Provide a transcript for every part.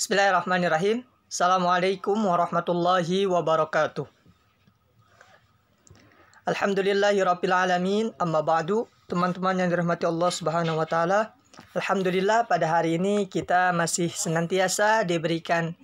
Bismillahirrahmanirrahim. Assalamualaikum warahmatullahi wabarakatuh. Alhamdulillahi rabbil alamin. Amma ba'du, teman-teman yang dirahmati Allah Subhanahu wa taala. Alhamdulillah pada hari ini kita masih senantiasa diberikan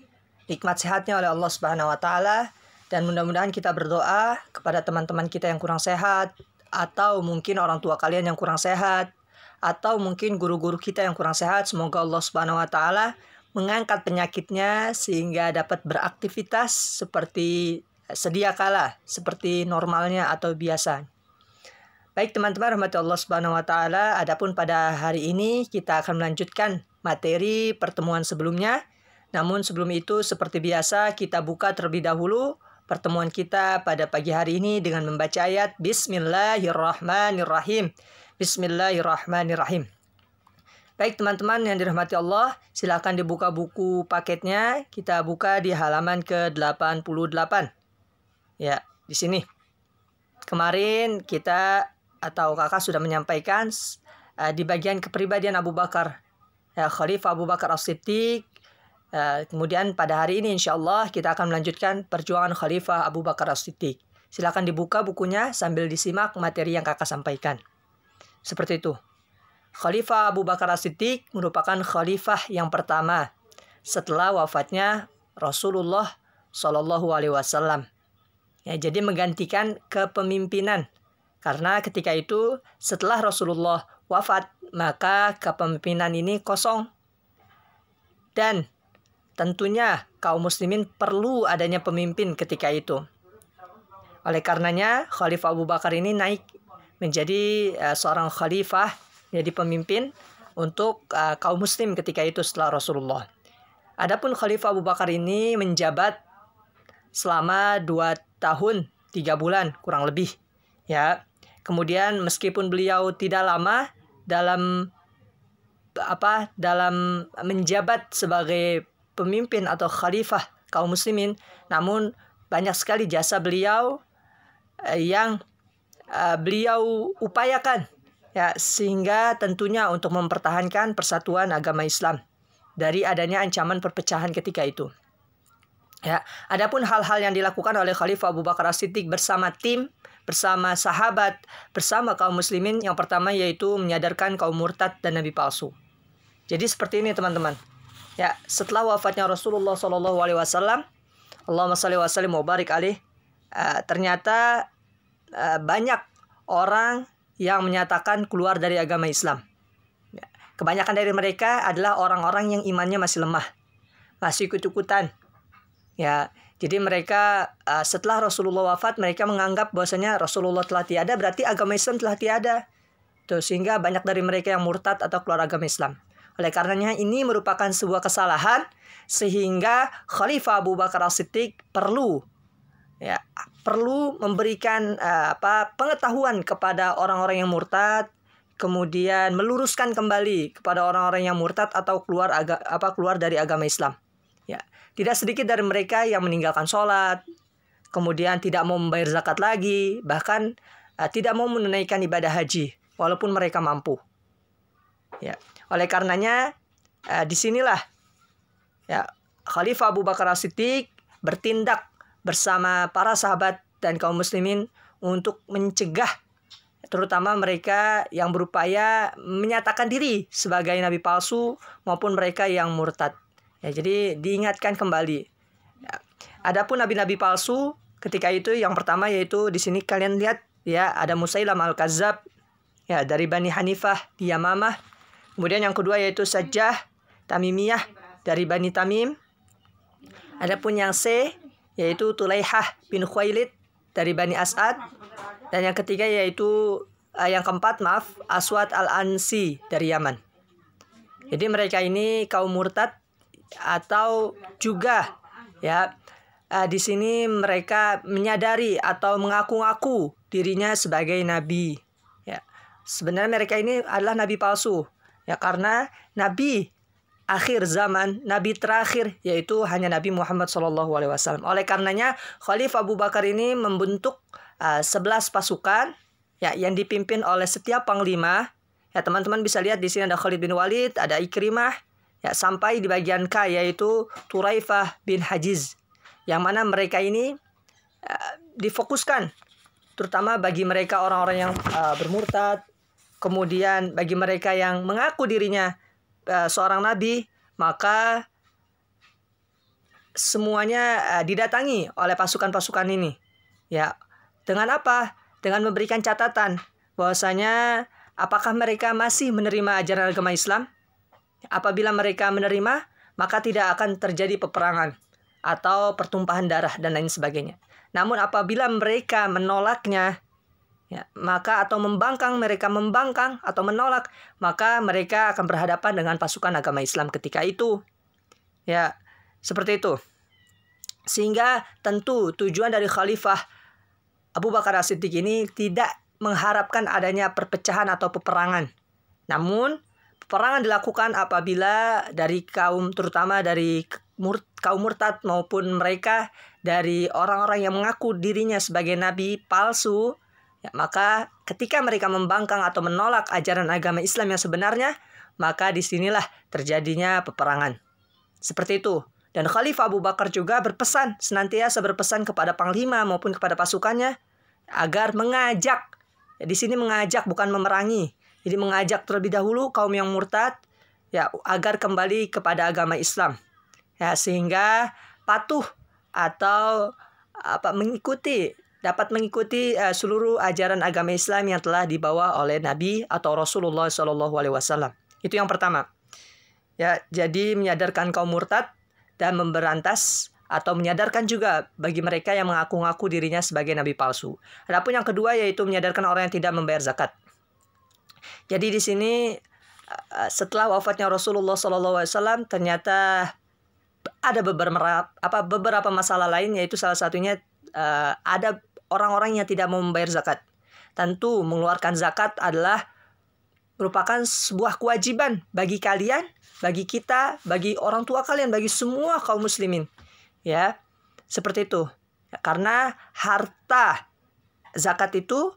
nikmat sehatnya oleh Allah Subhanahu wa taala dan mudah-mudahan kita berdoa kepada teman-teman kita yang kurang sehat atau mungkin orang tua kalian yang kurang sehat atau mungkin guru-guru kita yang kurang sehat semoga Allah Subhanahu wa taala mengangkat penyakitnya sehingga dapat beraktivitas seperti sedia kala, seperti normalnya atau biasa. Baik teman-teman rahmati Allah Subhanahu wa taala, adapun pada hari ini kita akan melanjutkan materi pertemuan sebelumnya. Namun sebelum itu seperti biasa kita buka terlebih dahulu pertemuan kita pada pagi hari ini dengan membaca ayat Bismillahirrahmanirrahim. Bismillahirrahmanirrahim. Baik teman-teman yang dirahmati Allah, silakan dibuka buku paketnya. Kita buka di halaman ke-88. Ya, di sini. Kemarin kita atau kakak sudah menyampaikan uh, di bagian kepribadian Abu Bakar. Ya, Khalifah Abu Bakar As-Siddiq. Uh, kemudian pada hari ini insya Allah kita akan melanjutkan perjuangan Khalifah Abu Bakar As-Siddiq. Silahkan dibuka bukunya sambil disimak materi yang kakak sampaikan. Seperti itu. Khalifah Abu Bakar As-Siddiq merupakan khalifah yang pertama setelah wafatnya Rasulullah Shallallahu Alaihi Wasallam. Ya, jadi menggantikan kepemimpinan karena ketika itu setelah Rasulullah wafat maka kepemimpinan ini kosong dan tentunya kaum muslimin perlu adanya pemimpin ketika itu. Oleh karenanya Khalifah Abu Bakar ini naik menjadi eh, seorang khalifah jadi pemimpin untuk uh, kaum muslim ketika itu setelah Rasulullah. Adapun Khalifah Abu Bakar ini menjabat selama dua tahun tiga bulan kurang lebih ya. Kemudian meskipun beliau tidak lama dalam apa dalam menjabat sebagai pemimpin atau khalifah kaum muslimin, namun banyak sekali jasa beliau eh, yang eh, beliau upayakan ya sehingga tentunya untuk mempertahankan persatuan agama Islam dari adanya ancaman perpecahan ketika itu. Ya, adapun hal-hal yang dilakukan oleh Khalifah Abu Bakar As-Siddiq bersama tim, bersama sahabat, bersama kaum muslimin yang pertama yaitu menyadarkan kaum murtad dan nabi palsu. Jadi seperti ini teman-teman. Ya, setelah wafatnya Rasulullah Shallallahu alaihi wasallam, Allahumma shalli wa sallim wa barik alih eh, ternyata eh, banyak orang yang menyatakan keluar dari agama Islam. Ya. Kebanyakan dari mereka adalah orang-orang yang imannya masih lemah, masih ikut Ya, jadi mereka eh, setelah Rasulullah wafat mereka menganggap bahwasanya Rasulullah telah tiada berarti agama Islam telah tiada. Tuh, sehingga banyak dari mereka yang murtad atau keluar agama Islam. Oleh karenanya ini merupakan sebuah kesalahan sehingga Khalifah Abu Bakar As-Siddiq perlu ya perlu memberikan uh, apa pengetahuan kepada orang-orang yang murtad kemudian meluruskan kembali kepada orang-orang yang murtad atau keluar aga, apa keluar dari agama Islam ya tidak sedikit dari mereka yang meninggalkan sholat kemudian tidak mau membayar zakat lagi bahkan uh, tidak mau menunaikan ibadah haji walaupun mereka mampu ya oleh karenanya uh, eh, disinilah ya Khalifah Abu Bakar siddiq bertindak bersama para sahabat dan kaum muslimin untuk mencegah terutama mereka yang berupaya menyatakan diri sebagai nabi palsu maupun mereka yang murtad. Ya, jadi diingatkan kembali. Ya. Adapun nabi-nabi palsu ketika itu yang pertama yaitu di sini kalian lihat ya ada Musailam al-Kazzab ya dari Bani Hanifah di Yamamah. Kemudian yang kedua yaitu Sajjah Tamimiyah dari Bani Tamim. Adapun yang C yaitu Tulaihah bin Khuailid dari Bani As'ad dan yang ketiga yaitu eh, yang keempat maaf Aswad al-Ansi dari Yaman. Jadi mereka ini kaum murtad atau juga ya eh, di sini mereka menyadari atau mengaku-ngaku dirinya sebagai nabi. Ya. Sebenarnya mereka ini adalah nabi palsu. Ya karena nabi akhir zaman, nabi terakhir yaitu hanya Nabi Muhammad SAW. Oleh karenanya Khalifah Abu Bakar ini membentuk uh, 11 pasukan ya yang dipimpin oleh setiap panglima. Ya teman-teman bisa lihat di sini ada Khalid bin Walid, ada Ikrimah ya sampai di bagian K yaitu Turaifah bin Hajiz. Yang mana mereka ini uh, difokuskan terutama bagi mereka orang-orang yang uh, bermurtad, kemudian bagi mereka yang mengaku dirinya Eh, seorang nabi, maka semuanya eh, didatangi oleh pasukan-pasukan ini. Ya. Dengan apa? Dengan memberikan catatan bahwasanya apakah mereka masih menerima ajaran agama Islam? Apabila mereka menerima, maka tidak akan terjadi peperangan atau pertumpahan darah dan lain sebagainya. Namun apabila mereka menolaknya, Ya, maka atau membangkang mereka membangkang atau menolak, maka mereka akan berhadapan dengan pasukan agama Islam ketika itu. Ya, seperti itu. Sehingga tentu tujuan dari khalifah Abu Bakar As-Siddiq ini tidak mengharapkan adanya perpecahan atau peperangan. Namun, peperangan dilakukan apabila dari kaum terutama dari kaum murtad maupun mereka dari orang-orang yang mengaku dirinya sebagai nabi palsu Ya, maka ketika mereka membangkang atau menolak ajaran agama Islam yang sebenarnya, maka disinilah terjadinya peperangan. Seperti itu. Dan Khalifah Abu Bakar juga berpesan, senantiasa berpesan kepada panglima maupun kepada pasukannya agar mengajak. Ya, di sini mengajak bukan memerangi. Jadi mengajak terlebih dahulu kaum yang murtad ya agar kembali kepada agama Islam. Ya, sehingga patuh atau apa mengikuti dapat mengikuti uh, seluruh ajaran agama Islam yang telah dibawa oleh Nabi atau Rasulullah Shallallahu Alaihi Wasallam. Itu yang pertama. Ya, jadi menyadarkan kaum murtad dan memberantas atau menyadarkan juga bagi mereka yang mengaku-ngaku dirinya sebagai nabi palsu. Adapun yang kedua yaitu menyadarkan orang yang tidak membayar zakat. Jadi di sini eh, eh, setelah wafatnya Rasulullah SAW ternyata ada beberapa apa beberapa masalah lain yaitu salah satunya uh, ada orang-orang yang tidak mau membayar zakat. Tentu mengeluarkan zakat adalah merupakan sebuah kewajiban bagi kalian, bagi kita, bagi orang tua kalian, bagi semua kaum muslimin. Ya. Seperti itu. karena harta zakat itu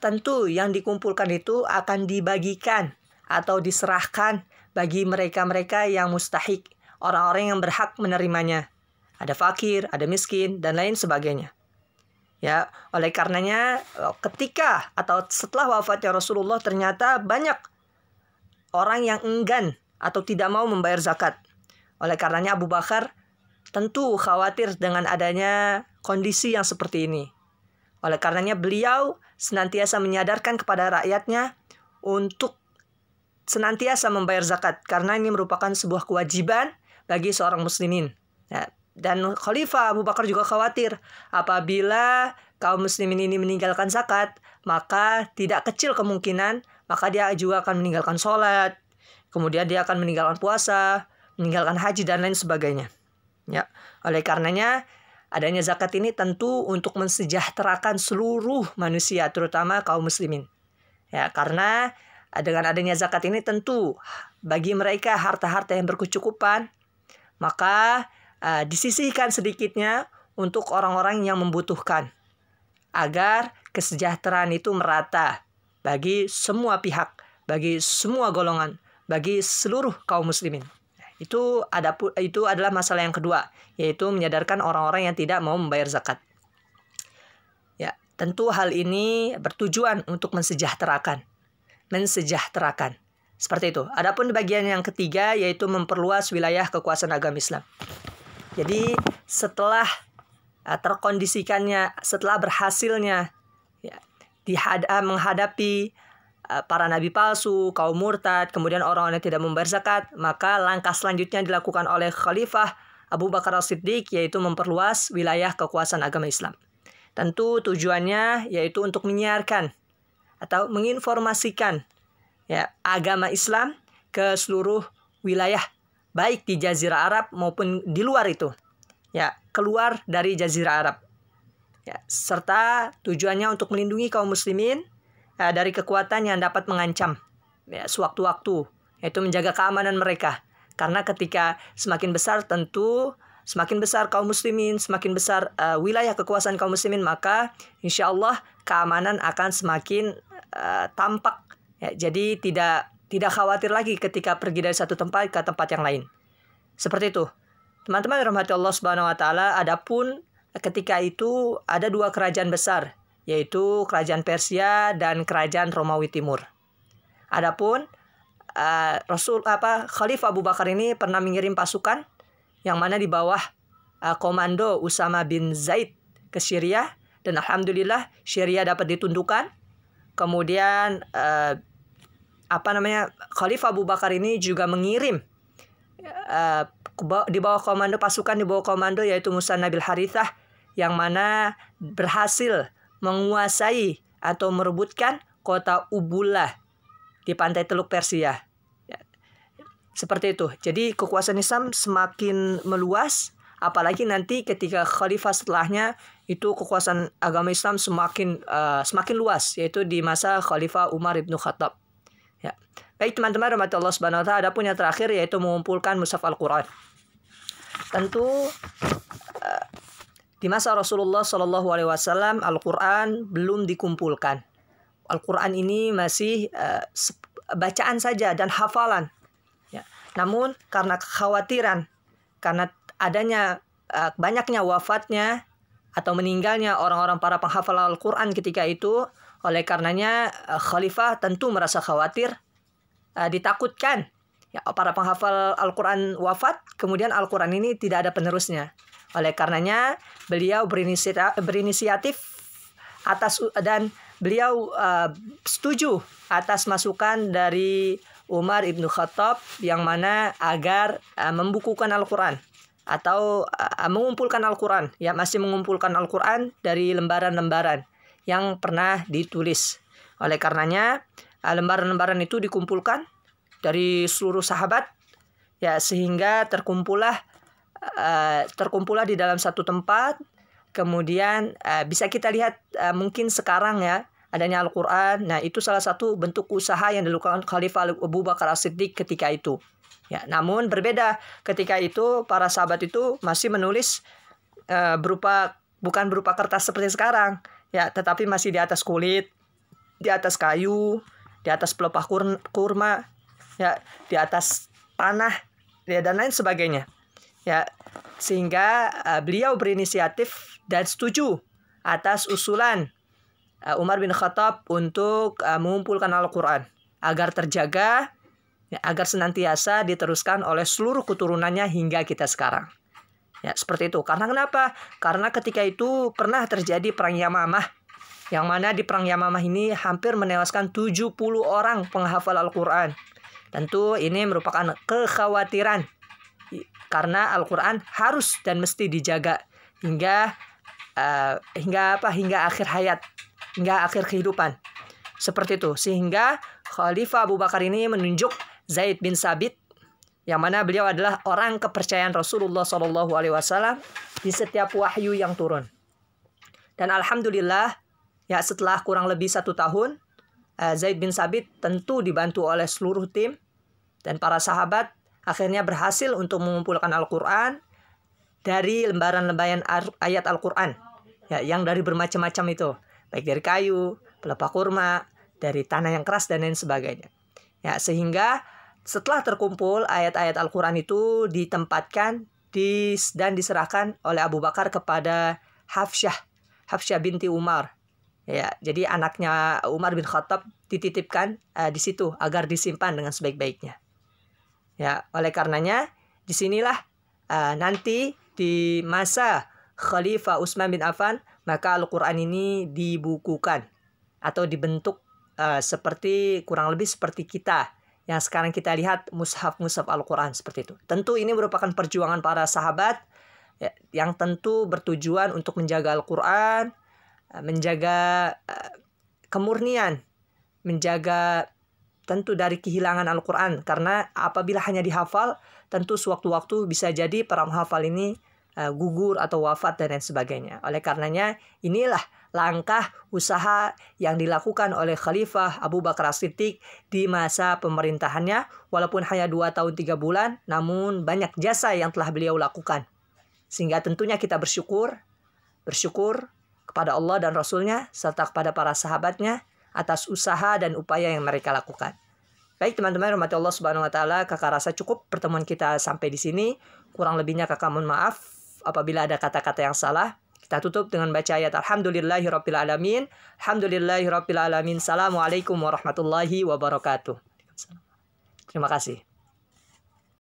tentu yang dikumpulkan itu akan dibagikan atau diserahkan bagi mereka-mereka yang mustahik, orang-orang yang berhak menerimanya. Ada fakir, ada miskin, dan lain sebagainya. Ya, oleh karenanya e, ketika atau setelah wafatnya Rasulullah ternyata banyak orang yang enggan atau tidak mau membayar zakat. Oleh karenanya Abu Bakar tentu khawatir dengan adanya kondisi yang seperti ini. Oleh karenanya beliau senantiasa menyadarkan kepada rakyatnya untuk senantiasa membayar zakat karena ini merupakan sebuah kewajiban bagi seorang muslimin. Ya, dan Khalifah Abu Bakar juga khawatir apabila kaum muslimin ini meninggalkan zakat, maka tidak kecil kemungkinan maka dia juga akan meninggalkan sholat, kemudian dia akan meninggalkan puasa, meninggalkan haji dan lain sebagainya. Ya, oleh karenanya adanya zakat ini tentu untuk mensejahterakan seluruh manusia, terutama kaum muslimin. Ya, karena dengan adanya zakat ini tentu bagi mereka harta-harta yang berkecukupan, maka uh, disisihkan sedikitnya untuk orang-orang yang membutuhkan agar kesejahteraan itu merata bagi semua pihak, bagi semua golongan, bagi seluruh kaum muslimin. Itu ada itu adalah masalah yang kedua, yaitu menyadarkan orang-orang yang tidak mau membayar zakat. Ya, tentu hal ini bertujuan untuk mensejahterakan. Mensejahterakan. Seperti itu. Adapun bagian yang ketiga yaitu memperluas wilayah kekuasaan agama Islam. Jadi setelah uh, terkondisikannya, setelah berhasilnya ya, dihad uh, menghadapi uh, para nabi palsu, kaum murtad, kemudian orang-orang yang tidak membayar zakat, maka langkah selanjutnya dilakukan oleh khalifah Abu Bakar al siddiq yaitu memperluas wilayah kekuasaan agama Islam. Tentu tujuannya yaitu untuk menyiarkan atau menginformasikan ya agama Islam ke seluruh wilayah baik di Jazirah Arab maupun di luar itu. Ya, keluar dari Jazirah Arab. Ya, serta tujuannya untuk melindungi kaum muslimin ya, dari kekuatan yang dapat mengancam ya, sewaktu-waktu, yaitu menjaga keamanan mereka. Karena ketika semakin besar tentu semakin besar kaum muslimin, semakin besar uh, wilayah kekuasaan kaum muslimin, maka insya Allah keamanan akan semakin uh, tampak. Ya, jadi tidak tidak khawatir lagi ketika pergi dari satu tempat ke tempat yang lain. Seperti itu. Teman-teman rahmati Allah Subhanahu wa taala, adapun ketika itu ada dua kerajaan besar, yaitu kerajaan Persia dan kerajaan Romawi Timur. Adapun uh, Rasul apa Khalifah Abu Bakar ini pernah mengirim pasukan yang mana di bawah uh, komando Usama bin Zaid ke Syria dan alhamdulillah Syria dapat ditundukkan. Kemudian uh, apa namanya Khalifah Abu Bakar ini juga mengirim uh, di bawah komando pasukan di bawah komando yaitu Musa Nabil Harithah yang mana berhasil menguasai atau merebutkan kota Ubullah di pantai Teluk Persia. Ya, seperti itu. Jadi kekuasaan Islam semakin meluas, apalagi nanti ketika khalifah setelahnya itu kekuasaan agama Islam semakin uh, semakin luas yaitu di masa khalifah Umar ibnu Khattab. Ya. Baik teman-teman rahmat Allah Subhanahu wa taala, adapun yang terakhir yaitu mengumpulkan mushaf Al-Qur'an. Tentu eh, di masa Rasulullah Shallallahu alaihi wasallam Al-Qur'an belum dikumpulkan. Al-Qur'an ini masih eh, bacaan saja dan hafalan. Ya. Namun karena kekhawatiran karena adanya eh, banyaknya wafatnya atau meninggalnya orang-orang para penghafal Al-Qur'an ketika itu oleh karenanya eh, khalifah tentu merasa khawatir, eh, ditakutkan. Ya, para penghafal Al-Quran wafat, kemudian Al-Quran ini tidak ada penerusnya. Oleh karenanya beliau berinisiatif, atas dan beliau uh, setuju atas masukan dari Umar ibnu Khattab yang mana agar uh, membukukan Al-Quran atau uh, mengumpulkan Al-Quran ya masih mengumpulkan Al-Quran dari lembaran-lembaran yang pernah ditulis. Oleh karenanya, eh, lembaran-lembaran itu dikumpulkan dari seluruh sahabat ya sehingga terkumpullah eh, terkumpullah di dalam satu tempat. Kemudian eh, bisa kita lihat mungkin sekarang ya adanya Al-Qur'an. Nah, itu salah satu bentuk usaha yang dilakukan Khalifah Abu Bakar As-Siddiq ketika itu. Ya, namun berbeda ketika itu para sahabat itu masih menulis uh, berupa bukan berupa kertas seperti sekarang ya tetapi masih di atas kulit, di atas kayu, di atas pelepah kurma, ya di atas tanah, ya, dan lain sebagainya. Ya, sehingga uh, beliau berinisiatif dan setuju atas usulan uh, Umar bin Khattab untuk uh, mengumpulkan Al-Qur'an agar terjaga ya, agar senantiasa diteruskan oleh seluruh keturunannya hingga kita sekarang. Ya, seperti itu. Karena kenapa? Karena ketika itu pernah terjadi perang Yamamah yang mana di perang Yamamah ini hampir menewaskan 70 orang penghafal Al-Qur'an. Tentu ini merupakan kekhawatiran karena Al-Qur'an harus dan mesti dijaga hingga uh, hingga apa? hingga akhir hayat, hingga akhir kehidupan. Seperti itu. Sehingga Khalifah Abu Bakar ini menunjuk Zaid bin Sabit yang mana beliau adalah orang kepercayaan Rasulullah Shallallahu Alaihi Wasallam di setiap wahyu yang turun. Dan alhamdulillah ya setelah kurang lebih satu tahun eh, Zaid bin Sabit tentu dibantu oleh seluruh tim dan para sahabat akhirnya berhasil untuk mengumpulkan Al-Quran dari lembaran-lembaran ayat Al-Quran ya, yang dari bermacam-macam itu baik dari kayu, pelepah kurma, dari tanah yang keras dan lain sebagainya. Ya, sehingga setelah terkumpul, ayat-ayat Al-Quran itu ditempatkan di, dan diserahkan oleh Abu Bakar kepada Hafsyah, Hafsyah binti Umar. Ya, jadi anaknya Umar bin Khattab dititipkan uh, di situ agar disimpan dengan sebaik-baiknya. Ya, oleh karenanya disinilah uh, eh, nanti di masa Khalifah Utsman bin Affan maka Al-Qur'an ini dibukukan atau dibentuk uh, seperti kurang lebih seperti kita yang sekarang kita lihat mushaf-mushaf Al-Quran seperti itu. Tentu ini merupakan perjuangan para sahabat ya, yang tentu bertujuan untuk menjaga Al-Quran, eh, menjaga eh, kemurnian, menjaga tentu dari kehilangan Al-Quran. Karena apabila hanya dihafal, tentu sewaktu-waktu bisa jadi para menghafal ini eh, gugur atau wafat dan lain sebagainya. Oleh karenanya inilah langkah usaha yang dilakukan oleh Khalifah Abu Bakar siddiq di masa pemerintahannya walaupun hanya dua tahun tiga bulan namun banyak jasa yang telah beliau lakukan. Sehingga tentunya kita bersyukur, bersyukur kepada Allah dan Rasulnya serta kepada para sahabatnya atas usaha dan upaya yang mereka lakukan. Baik teman-teman, rahmati Allah subhanahu wa ta'ala, kakak rasa cukup pertemuan kita sampai di sini. Kurang lebihnya kakak mohon maaf apabila ada kata-kata yang salah. Kita tutup dengan baca ayat Rabbil alamin. Rabbil alamin. Assalamualaikum warahmatullahi wabarakatuh. Terima kasih.